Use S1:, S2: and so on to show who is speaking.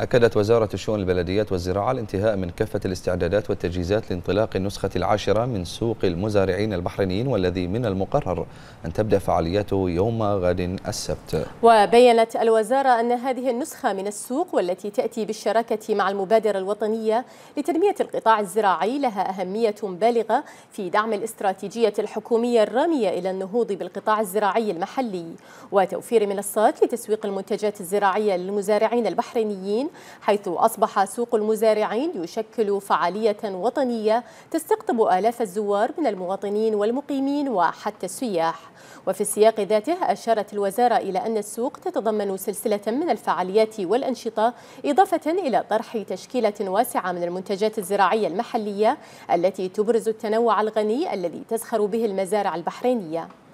S1: أكدت
S2: وزارة الشؤون البلديات والزراعة الانتهاء من كافة الاستعدادات والتجهيزات لانطلاق النسخة العاشرة من سوق المزارعين البحرينيين والذي من المقرر أن تبدأ فعالياته يوم غد السبت
S3: وبيّنت الوزارة أن هذه النسخة من السوق والتي تأتي بالشراكة مع المبادرة الوطنية لتنمية القطاع الزراعي لها أهمية بالغة في دعم الاستراتيجية الحكومية الرامية إلى النهوض بالقطاع الزراعي المحلي وتوفير منصات لتسويق المنتجات الزراعية للمزارعين البحرينيين المزارعين حيث أصبح سوق المزارعين يشكل فعالية وطنية تستقطب آلاف الزوار من المواطنين والمقيمين وحتى السياح وفي السياق ذاته أشارت الوزارة إلى أن السوق تتضمن سلسلة من الفعاليات والأنشطة إضافة إلى طرح تشكيلة واسعة من المنتجات الزراعية المحلية التي تبرز التنوع الغني الذي تزخر به المزارع البحرينية